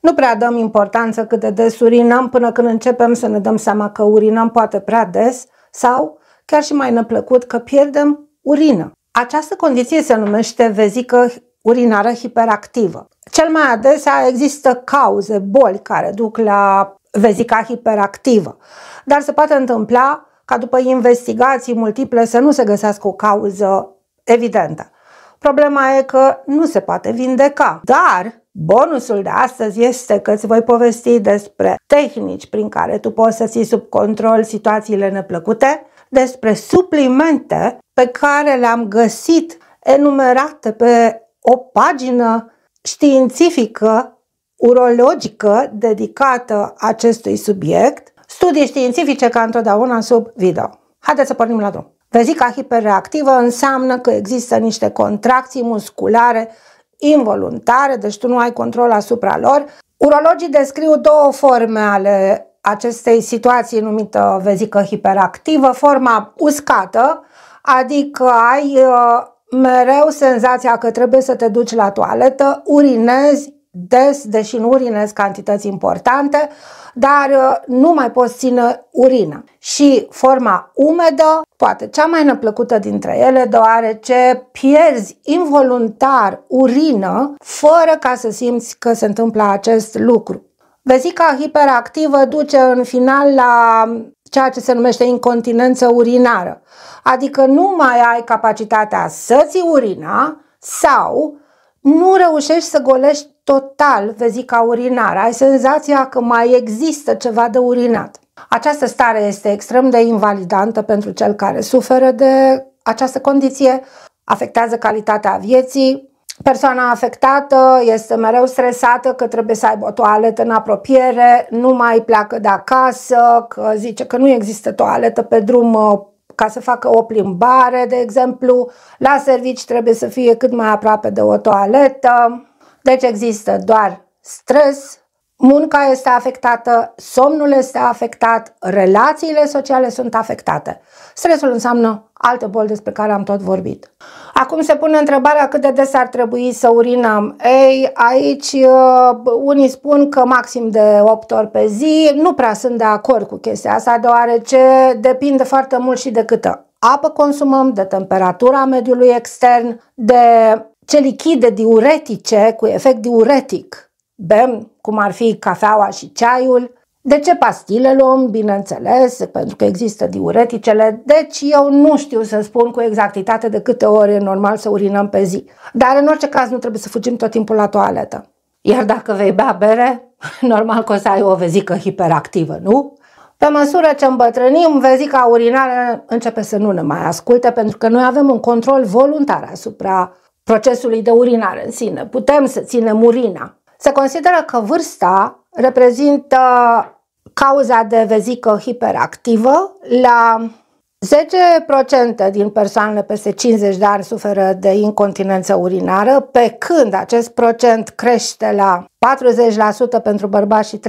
Nu prea dăm importanță cât de des urinăm până când începem să ne dăm seama că urinăm poate prea des sau, chiar și mai neplăcut, că pierdem urină. Această condiție se numește vezică urinară hiperactivă. Cel mai adesea există cauze, boli care duc la vezica hiperactivă, dar se poate întâmpla ca după investigații multiple să nu se găsească o cauză evidentă. Problema e că nu se poate vindeca, dar Bonusul de astăzi este că îți voi povesti despre tehnici prin care tu poți să ții sub control situațiile neplăcute, despre suplimente pe care le-am găsit enumerate pe o pagină științifică, urologică, dedicată acestui subiect, studii științifice ca întotdeauna sub video. Haideți să pornim la drum. Vezica hiperreactivă înseamnă că există niște contracții musculare involuntare, deci tu nu ai control asupra lor. Urologii descriu două forme ale acestei situații numită vezică hiperactivă, forma uscată, adică ai uh, mereu senzația că trebuie să te duci la toaletă, urinezi, des, deși nu urinez cantități importante, dar uh, nu mai poți ține urină. Și forma umedă, poate cea mai neplăcută dintre ele, deoarece pierzi involuntar urină fără ca să simți că se întâmplă acest lucru. Vezica hiperactivă duce în final la ceea ce se numește incontinență urinară, adică nu mai ai capacitatea să ți urina sau nu reușești să golești total vezica urinară. Ai senzația că mai există ceva de urinat. Această stare este extrem de invalidantă pentru cel care suferă de această condiție, afectează calitatea vieții, Persoana afectată este mereu stresată că trebuie să aibă o toaletă în apropiere, nu mai pleacă de acasă, că zice că nu există toaletă pe drum uh, ca să facă o plimbare, de exemplu. La servici trebuie să fie cât mai aproape de o toaletă. Deci există doar stres, munca este afectată, somnul este afectat, relațiile sociale sunt afectate. Stresul înseamnă alte boli despre care am tot vorbit. Acum se pune întrebarea cât de des ar trebui să urinăm. Ei, aici uh, unii spun că maxim de 8 ori pe zi. Nu prea sunt de acord cu chestia asta, deoarece depinde foarte mult și de câtă apă consumăm, de temperatura mediului extern, de ce lichide diuretice cu efect diuretic bem, cum ar fi cafeaua și ceaiul. De ce pastile luăm? Bineînțeles, pentru că există diureticele, deci eu nu știu să spun cu exactitate de câte ori e normal să urinăm pe zi. Dar în orice caz nu trebuie să fugim tot timpul la toaletă. Iar dacă vei bea bere, normal că o să ai o vezică hiperactivă, nu? Pe măsură ce îmbătrânim, vezica urinară începe să nu ne mai asculte pentru că noi avem un control voluntar asupra procesului de urinare în sine. Putem să ținem urina. Se consideră că vârsta reprezintă cauza de vezică hiperactivă la 10% din persoanele peste 50 de ani suferă de incontinență urinară, pe când acest procent crește la 40% pentru bărbați și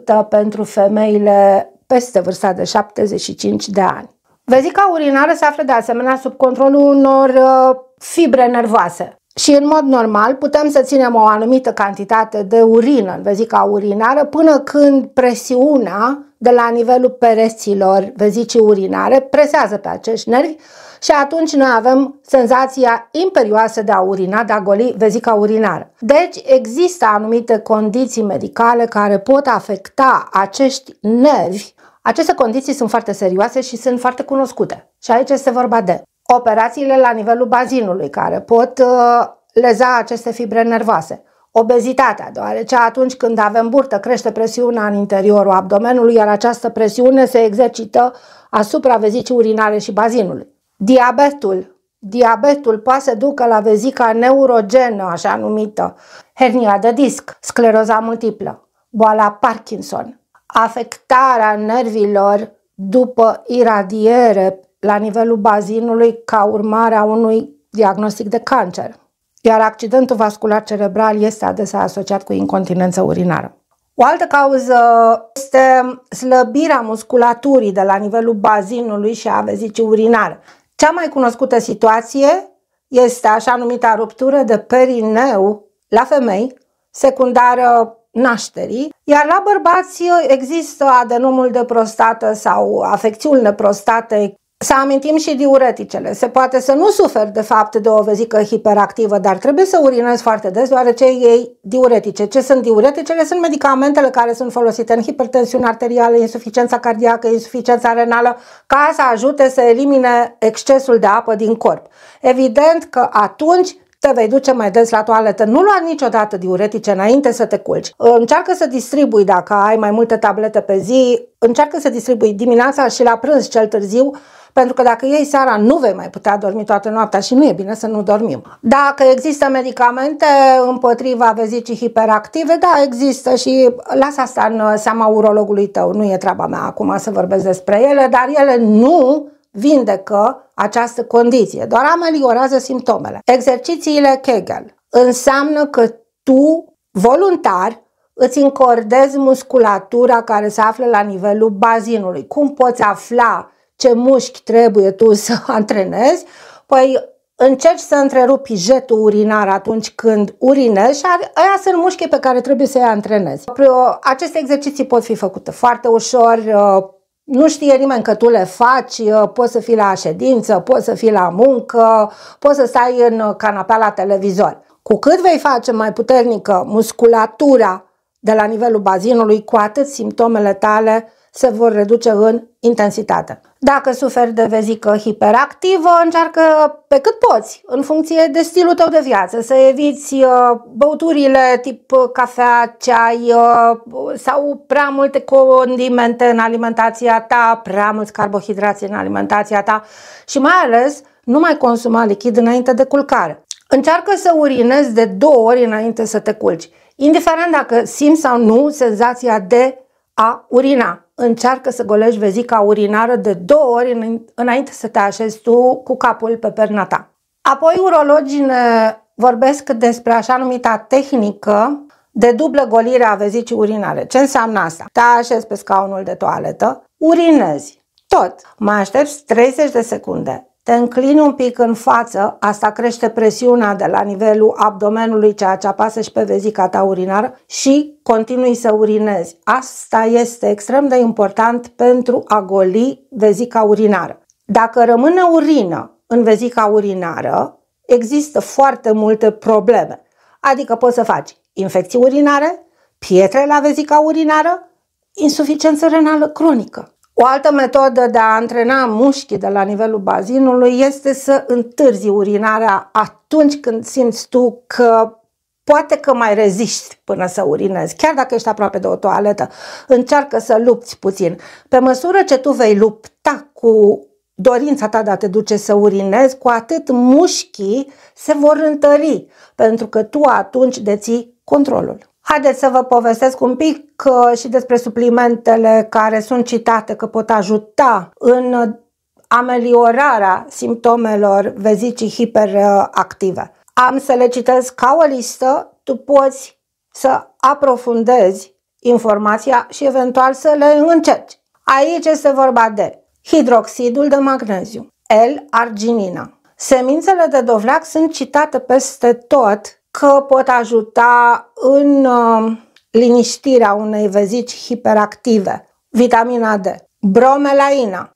30% pentru femeile peste vârsta de 75 de ani. Vezica urinară se află de asemenea sub controlul unor uh, fibre nervoase. Și în mod normal putem să ținem o anumită cantitate de urină în vezica urinară până când presiunea de la nivelul pereților vezicii urinare presează pe acești nervi și atunci noi avem senzația imperioasă de a urina, de a goli vezica urinară. Deci există anumite condiții medicale care pot afecta acești nervi aceste condiții sunt foarte serioase și sunt foarte cunoscute. Și aici este vorba de operațiile la nivelul bazinului care pot uh, leza aceste fibre nervoase, obezitatea, deoarece atunci când avem burtă crește presiunea în interiorul abdomenului, iar această presiune se exercită asupra vezicii urinare și bazinului. Diabetul. Diabetul poate să ducă la vezica neurogenă, așa numită, hernia de disc, scleroza multiplă, boala Parkinson, afectarea nervilor după iradiere la nivelul bazinului ca urmare a unui diagnostic de cancer. Iar accidentul vascular cerebral este adesea asociat cu incontinență urinară. O altă cauză este slăbirea musculaturii de la nivelul bazinului și a vezicii urinare. Cea mai cunoscută situație este așa numita ruptură de perineu la femei, secundară nașterii, iar la bărbați există adenomul de prostată sau afecțiunile prostate. să amintim și diureticele. Se poate să nu suferi de fapt de o vezică hiperactivă, dar trebuie să urinezi foarte des, deoarece ei diuretice. Ce sunt diureticele? Sunt medicamentele care sunt folosite în hipertensiune arterială, insuficiența cardiacă, insuficiența renală, ca să ajute să elimine excesul de apă din corp. Evident că atunci te vei duce mai des la toaletă. Nu lua niciodată diuretice înainte să te culci. Încearcă să distribui, dacă ai mai multe tablete pe zi, încearcă să distribui dimineața și la prânz cel târziu, pentru că dacă iei seara nu vei mai putea dormi toată noaptea și nu e bine să nu dormim. Dacă există medicamente împotriva vezicii hiperactive, da, există și lasă asta în seama urologului tău, nu e treaba mea acum să vorbesc despre ele, dar ele nu vindecă această condiție, doar ameliorează simptomele. Exercițiile Kegel înseamnă că tu, voluntar, îți încordezi musculatura care se află la nivelul bazinului. Cum poți afla ce mușchi trebuie tu să antrenezi? Păi încerci să întrerupi jetul urinar atunci când urinezi și aia sunt mușchii pe care trebuie să-i antrenezi. Aceste exerciții pot fi făcute foarte ușor, uh, nu știe nimeni că tu le faci, uh, poți să fii la ședință, poți să fii la muncă, poți să stai în uh, canapea la televizor. Cu cât vei face mai puternică musculatura de la nivelul bazinului, cu atât simptomele tale se vor reduce în intensitate. Dacă suferi de vezică hiperactivă, încearcă pe cât poți, în funcție de stilul tău de viață, să eviți uh, băuturile tip uh, cafea, ceai uh, sau prea multe condimente în alimentația ta, prea mulți carbohidrați în alimentația ta și mai ales nu mai consuma lichid înainte de culcare. Încearcă să urinezi de două ori înainte să te culci, indiferent dacă simți sau nu senzația de a urina încearcă să golești vezica urinară de două ori înainte să te așezi tu cu capul pe perna ta. Apoi urologii ne vorbesc despre așa numita tehnică de dublă golire a vezicii urinare. Ce înseamnă asta? Te așezi pe scaunul de toaletă, urinezi, tot. Mai aștepți 30 de secunde te înclini un pic în față, asta crește presiunea de la nivelul abdomenului, ceea ce apasă și pe vezica ta urinară și continui să urinezi. Asta este extrem de important pentru a goli vezica urinară. Dacă rămâne urină în vezica urinară, există foarte multe probleme. Adică poți să faci infecții urinare, pietre la vezica urinară, insuficiență renală cronică. O altă metodă de a antrena mușchii de la nivelul bazinului este să întârzi urinarea atunci când simți tu că poate că mai reziști până să urinezi, chiar dacă ești aproape de o toaletă. Încearcă să lupți puțin. Pe măsură ce tu vei lupta cu dorința ta de a te duce să urinezi, cu atât mușchii se vor întări, pentru că tu atunci deții controlul. Haideți să vă povestesc un pic și despre suplimentele care sunt citate că pot ajuta în ameliorarea simptomelor vezicii hiperactive. Am să le citesc ca o listă, tu poți să aprofundezi informația și eventual să le încerci. Aici este vorba de hidroxidul de magneziu, L-arginina. Semințele de dovleac sunt citate peste tot că pot ajuta în uh, liniștirea unei vezici hiperactive. Vitamina D. Bromelaina.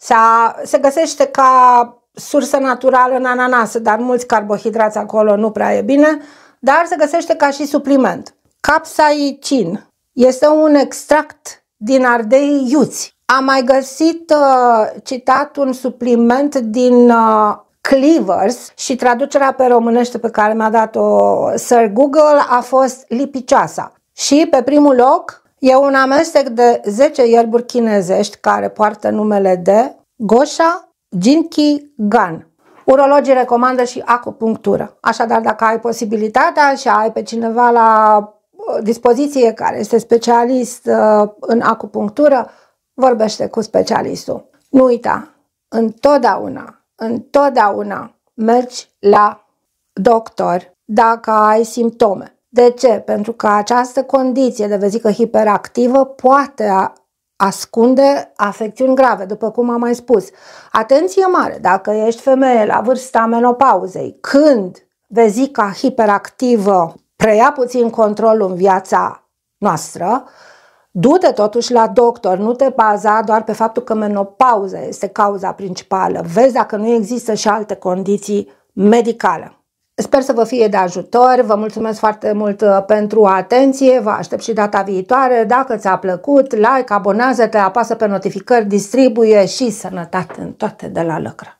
Se găsește ca sursă naturală în ananas, dar mulți carbohidrați acolo nu prea e bine, dar se găsește ca și supliment. Capsaicin este un extract din ardei iuți. Am mai găsit uh, citat un supliment din uh, cleavers și traducerea pe românește pe care mi-a dat-o Sir Google a fost lipicioasa. Și pe primul loc e un amestec de 10 ierburi chinezești care poartă numele de Gosha Jinki Gan. Urologii recomandă și acupunctură. Așadar, dacă ai posibilitatea și ai pe cineva la uh, dispoziție care este specialist uh, în acupunctură, vorbește cu specialistul. Nu uita, întotdeauna întotdeauna mergi la doctor dacă ai simptome. De ce? Pentru că această condiție de vezică hiperactivă poate ascunde afecțiuni grave, după cum am mai spus. Atenție mare, dacă ești femeie la vârsta menopauzei, când vezica hiperactivă preia puțin controlul în viața noastră, Du-te totuși la doctor, nu te baza doar pe faptul că menopauza este cauza principală. Vezi dacă nu există și alte condiții medicale. Sper să vă fie de ajutor, vă mulțumesc foarte mult uh, pentru atenție, vă aștept și data viitoare. Dacă ți-a plăcut, like, abonează-te, apasă pe notificări, distribuie și sănătate în toate de la Lăcră.